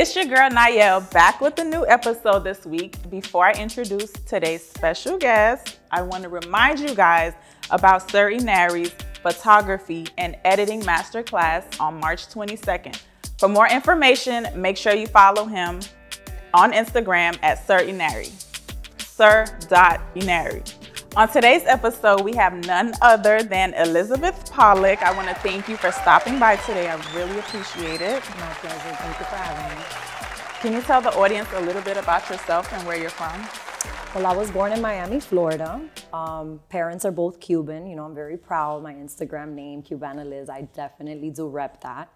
It's your girl Nayel back with a new episode this week. Before I introduce today's special guest, I want to remind you guys about Sir Inari's photography and editing masterclass on March 22nd. For more information, make sure you follow him on Instagram at Sir Inari. Sir.Inari. On today's episode, we have none other than Elizabeth Pollock. I want to thank you for stopping by today. I really appreciate it. My pleasure. Thank you for having me. Can you tell the audience a little bit about yourself and where you're from? Well, I was born in Miami, Florida. Um, parents are both Cuban. You know, I'm very proud. My Instagram name, Cubana Liz, I definitely do rep that.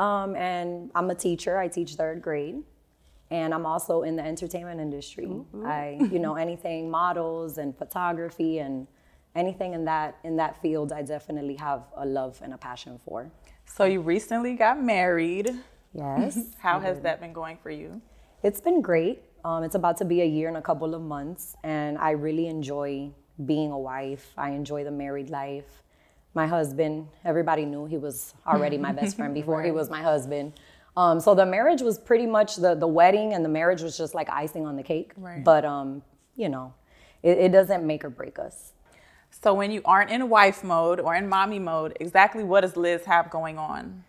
Um, and I'm a teacher. I teach third grade and I'm also in the entertainment industry. Mm-hmm. I, you know, anything models and photography and anything in that in that field, I definitely have a love and a passion for. So you recently got married. Yes. How has that been going for you? It's been great. Um, it's about to be a year and a couple of months, and I really enjoy being a wife. I enjoy the married life. My husband, everybody knew he was already my best friend before right. he was my husband. Um, so the marriage was pretty much the the wedding and the marriage was just like icing on the cake. Right. But um, you know, it, it doesn't make or break us. So when you aren't in wife mode or in mommy mode, exactly what does Liz have going on?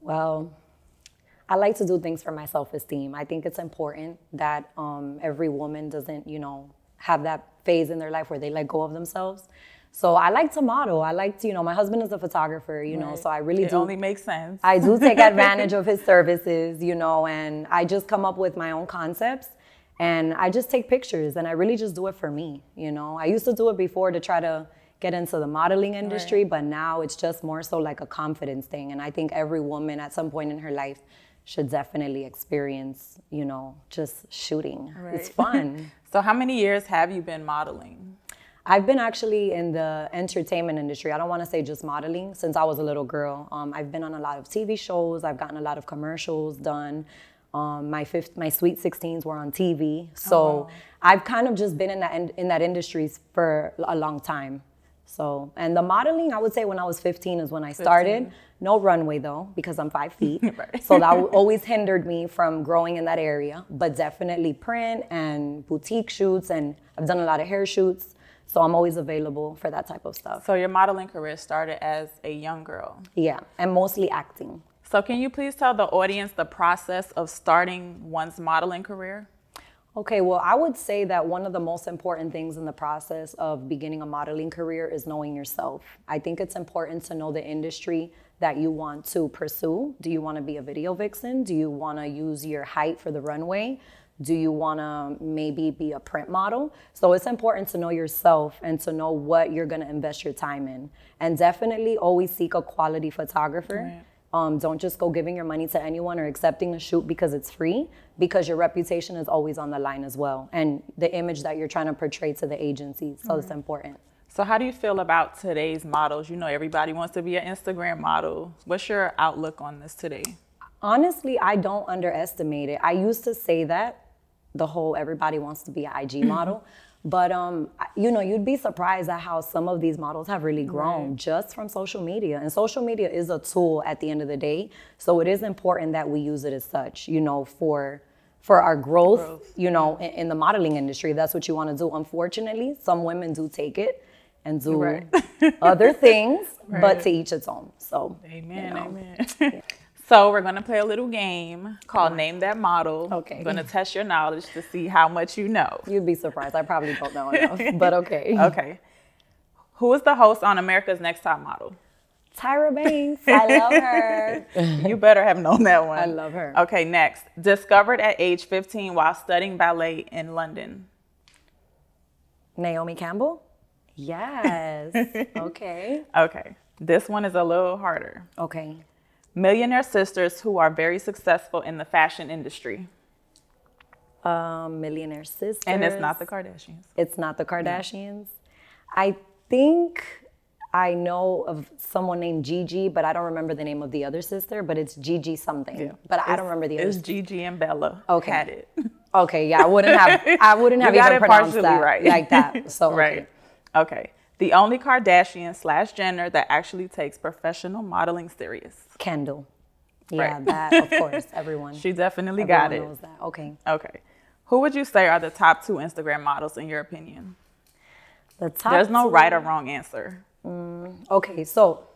Well, I like to do things for my self-esteem. I think it's important that um, every woman doesn't, you know, have that phase in their life where they let go of themselves. So I like to model. I like to, you know, my husband is a photographer, you right. know, so I really it do. only makes sense. I do take advantage of his services, you know, and I just come up with my own concepts and I just take pictures and I really just do it for me, you know. I used to do it before to try to get into the modeling industry, right. but now it's just more so like a confidence thing. And I think every woman at some point in her life should definitely experience, you know, just shooting. Right. It's fun. so, how many years have you been modeling? I've been actually in the entertainment industry. I don't want to say just modeling since I was a little girl. Um, I've been on a lot of TV shows. I've gotten a lot of commercials done. Um, my fifth, my sweet 16s were on TV. So oh, wow. I've kind of just been in that in, in that industry for a long time. So, and the modeling, I would say when I was 15 is when I started. 15. No runway though, because I'm five feet. So that always hindered me from growing in that area, but definitely print and boutique shoots. And I've done a lot of hair shoots. So I'm always available for that type of stuff. So your modeling career started as a young girl. Yeah, and mostly acting. So can you please tell the audience the process of starting one's modeling career? Okay, well, I would say that one of the most important things in the process of beginning a modeling career is knowing yourself. I think it's important to know the industry that you want to pursue. Do you want to be a video vixen? Do you want to use your height for the runway? Do you want to maybe be a print model? So it's important to know yourself and to know what you're going to invest your time in. And definitely always seek a quality photographer. Right. Um, don't just go giving your money to anyone or accepting a shoot because it's free, because your reputation is always on the line as well. And the image that you're trying to portray to the agency. So mm-hmm. it's important. So, how do you feel about today's models? You know, everybody wants to be an Instagram model. What's your outlook on this today? Honestly, I don't underestimate it. I used to say that the whole everybody wants to be an IG mm-hmm. model. But um, you know, you'd be surprised at how some of these models have really grown right. just from social media. And social media is a tool at the end of the day, so it is important that we use it as such. You know, for for our growth. growth. You know, in, in, the modeling industry, that's what you want to do. Unfortunately, some women do take it and do right. other things, right. but to each its own. So, amen, you know. amen. Yeah. So we're gonna play a little game called Name That Model. Okay. I'm gonna test your knowledge to see how much you know. You'd be surprised. I probably don't know enough, but okay. Okay. Who is the host on America's Next Top Model? Tyra Banks. I love her. you better have known that one. I love her. Okay, next. Discovered at age 15 while studying ballet in London. Naomi Campbell? Yes. okay. Okay. This one is a little harder. Okay millionaire sisters who are very successful in the fashion industry? Um, millionaire sisters. And it's not the Kardashians. It's not the Kardashians. I think I know of someone named Gigi, but I don't remember the name of the other sister, but it's Gigi something. Yeah. But it's, I don't remember the other. It's Gigi and Bella. Okay. Had it. Okay, yeah, I wouldn't have I wouldn't have even pronounced that right. like that. So Right. Okay. okay. The only Kardashian slash Jenner that actually takes professional modeling serious. Kendall. Yeah, right. that of course, everyone. she definitely everyone got it. Knows that. Okay. Okay. Who would you say are the top two Instagram models in your opinion? The top. There's no two. right or wrong answer. Mm, okay, so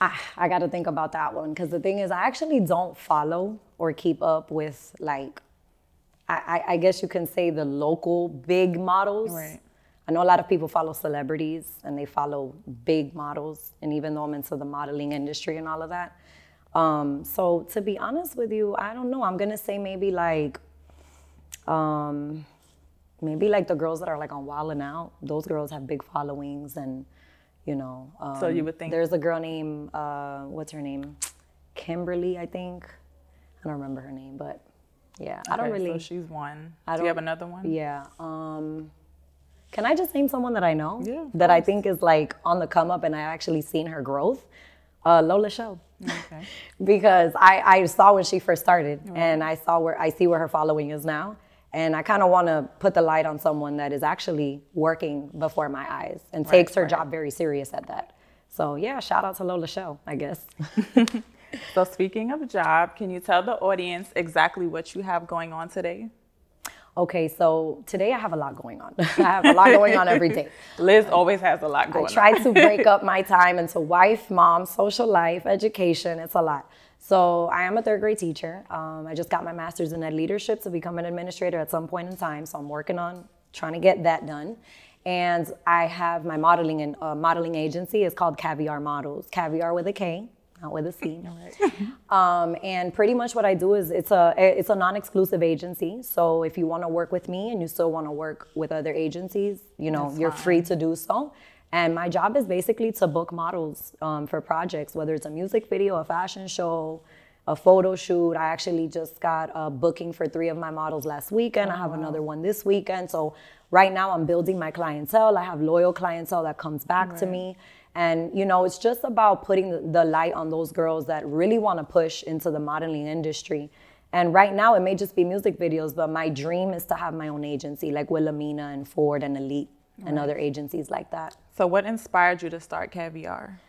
ah, I, I got to think about that one because the thing is, I actually don't follow or keep up with like, I, I, I guess you can say the local big models. Right. I know a lot of people follow celebrities and they follow big models, and even though I'm into the modeling industry and all of that. Um, so to be honest with you, I don't know. I'm gonna say maybe like, um, maybe like the girls that are like on Wild and Out. Those girls have big followings, and you know. Um, so you um, would think there's a girl named uh, what's her name, Kimberly, I think. I don't remember her name, but yeah, okay, I don't really. So she's one. I don't, Do you have another one? Yeah. Um, can I just name someone that I know? Yeah, that course. I think is like on the come up and I actually seen her growth? Uh, Lola Show. Okay. because I, I saw when she first started right. and I saw where I see where her following is now. And I kind of want to put the light on someone that is actually working before my eyes and right, takes her right. job very serious at that. So yeah, shout out to Lola Show, I guess. so speaking of job, can you tell the audience exactly what you have going on today? Okay, so today I have a lot going on. I have a lot going on every day. Liz um, always has a lot going on. I try on. to break up my time into wife, mom, social life, education. It's a lot. So I am a third grade teacher. Um, I just got my master's in ed leadership to become an administrator at some point in time. So I'm working on trying to get that done. And I have my modeling and uh, modeling agency. It's called Caviar Models. Caviar with a K not with a C. um, and pretty much what I do is it's a it's a non-exclusive agency. So if you want to work with me and you still want to work with other agencies, you know That's you're fine. free to do so. And my job is basically to book models um, for projects, whether it's a music video, a fashion show, a photo shoot. I actually just got a booking for three of my models last weekend. Oh, I have oh, another one this weekend. So right now I'm building my clientele. I have loyal clientele that comes back right. to me. And, you know, it's just about putting the light on those girls that really want to push into the modeling industry. And right now, it may just be music videos, but my dream is to have my own agency, like Wilhelmina and Ford and Elite right. and other agencies like that. So, what inspired you to start Caviar?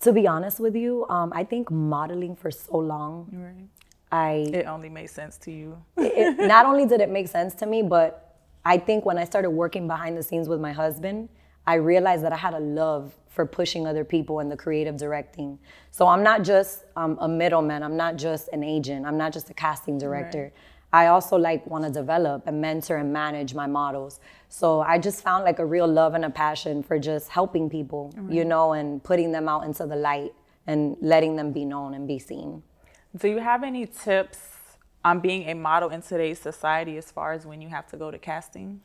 To be honest with you, um, I think modeling for so long, right. I it only made sense to you. it, not only did it make sense to me, but I think when I started working behind the scenes with my husband, I realized that I had a love for pushing other people in the creative directing. So I'm not just um, a middleman. I'm not just an agent. I'm not just a casting director. Right. I also like want to develop and mentor and manage my models. So I just found like a real love and a passion for just helping people, right. you know, and putting them out into the light and letting them be known and be seen. Do you have any tips on being a model in today's society as far as when you have to go to casting?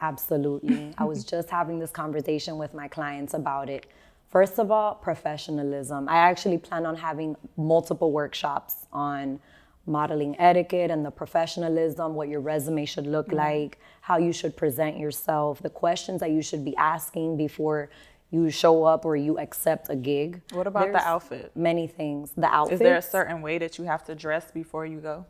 Absolutely. I was just having this conversation with my clients about it. First of all, professionalism. I actually plan on having multiple workshops on modeling etiquette and the professionalism, what your resume should look mm-hmm. like, how you should present yourself, the questions that you should be asking before you show up or you accept a gig. What about There's the outfit? Many things. The outfit. Is there a certain way that you have to dress before you go?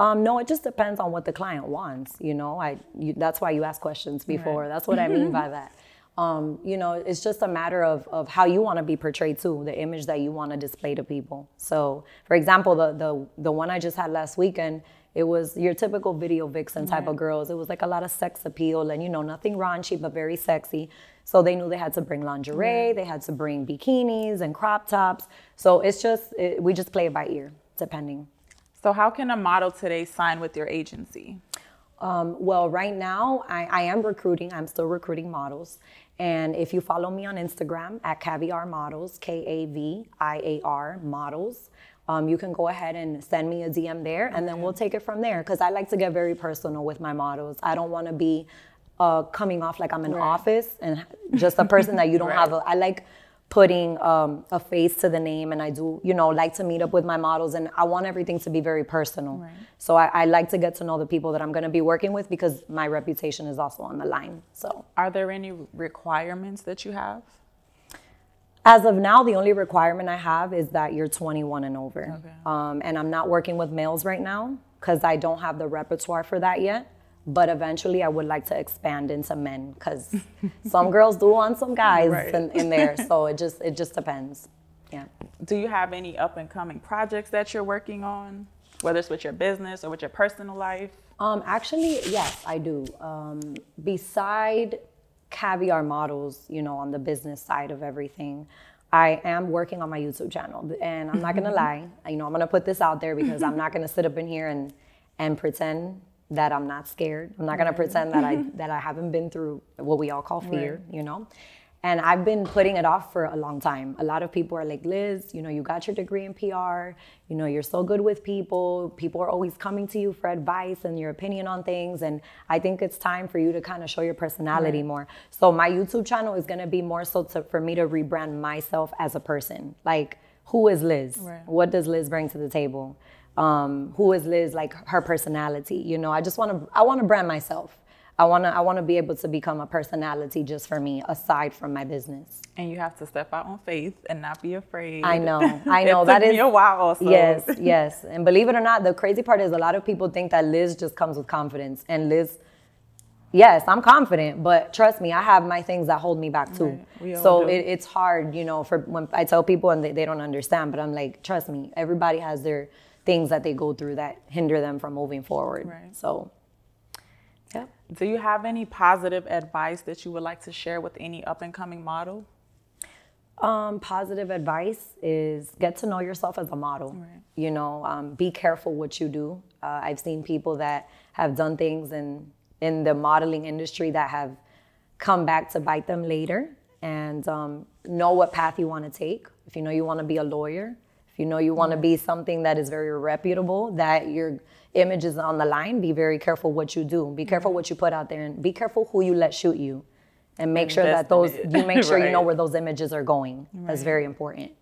Um, no, it just depends on what the client wants. You know, I you, that's why you ask questions before. Right. That's what I mean by that. Um, you know, it's just a matter of, of how you want to be portrayed too, the image that you want to display to people. So, for example, the, the the one I just had last weekend, it was your typical video vixen type right. of girls. It was like a lot of sex appeal and you know nothing raunchy but very sexy. So they knew they had to bring lingerie, right. they had to bring bikinis and crop tops. So it's just it, we just play it by ear, depending. So, how can a model today sign with your agency? Um, well, right now I, I, am recruiting. I'm still recruiting models. And if you follow me on Instagram at Caviar Models, K A V I A R Models, um, you can go ahead and send me a DM there and okay. then we'll take it from there. Because I like to get very personal with my models. I don't want to be uh, coming off like I'm in right. office and just a person that you don't right. have. A, I like putting um, a face to the name and i do you know like to meet up with my models and i want everything to be very personal right. so I, I, like to get to know the people that i'm going to be working with because my reputation is also on the line so are there any requirements that you have as of now the only requirement i have is that you're 21 and over okay. um, and i'm not working with males right now because i don't have the repertoire for that yet but eventually I would like to expand into men because some girls do want some guys right. in, in there. So it just it just depends. Yeah. Do you have any up and coming projects that you're working on, whether it's with your business or with your personal life? Um, actually, yes, I do. Um, beside caviar models, you know, on the business side of everything, I am working on my YouTube channel, and I'm not gonna lie. You know, I'm gonna put this out there because I'm not gonna sit up in here and and pretend that I'm not scared. I'm not gonna pretend that I that I haven't been through what we all call fear, right. you know. And I've been putting it off for a long time. A lot of people are like, Liz, you know, you got your degree in PR. You know, you're so good with people. People are always coming to you for advice and your opinion on things. And I think it's time for you to kind of show your personality right. more. So my YouTube channel is going to be more so to, for me to rebrand myself as a person. Like, who is Liz? Right. What does Liz bring to the table? um, who is Liz, like her personality. You know, I just want to I want to brand myself. I want to I want to be able to become a personality just for me aside from my business. And you have to step out on faith and not be afraid. I know. I know that is a while also. Yes, yes. And believe it or not, the crazy part is a lot of people think that Liz just comes with confidence and Liz Yes, I'm confident, but trust me, I have my things that hold me back too. Right. So it, it's hard, you know, for when I tell people and they, they don't understand, but I'm like, trust me, everybody has their things that they go through that hinder them from moving forward. Right. So, yeah. Do you have any positive advice that you would like to share with any up and coming model? Um, positive advice is get to know yourself as a model. Right. You know, um, be careful what you do. Uh, I've seen people that have done things in in the modeling industry that have come back to bite them later. And um, know what path you want to take. If you know you want to be a lawyer, if you know you want to be something that is very reputable, that your image is on the line, be very careful what you do. Be careful what you put out there, and be careful who you let shoot you, and make sure that those you make sure right. you know where those images are going. Right. That's very important.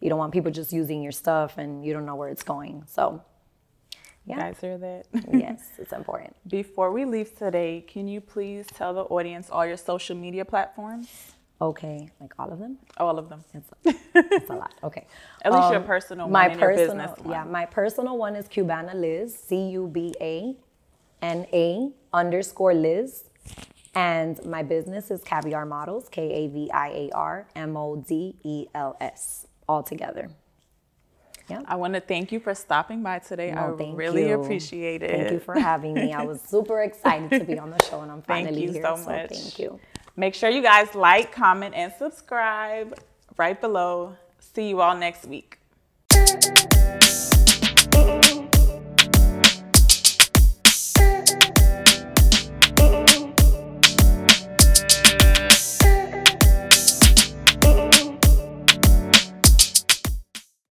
You don't want people just using your stuff and you don't know where it's going. So yeah. guys hear that? yes, it's important. Before we leave today, can you please tell the audience all your social media platforms? Okay, like all of them? All of them. It's a, a lot. Okay. At least um, your personal my personal, Yeah, one. my personal one is Cubana Liz, C U B A N A underscore Liz. And my business is Caviar Models, K A V I A R M O D E L S, all together. Yeah. I want to thank you for stopping by today. No, I really you. appreciate it. Thank you for having me. I was super excited to be on the show, and I'm finally here. Thank you so, so much. Thank you. Make sure you guys like, comment, and subscribe right below. See you all next week.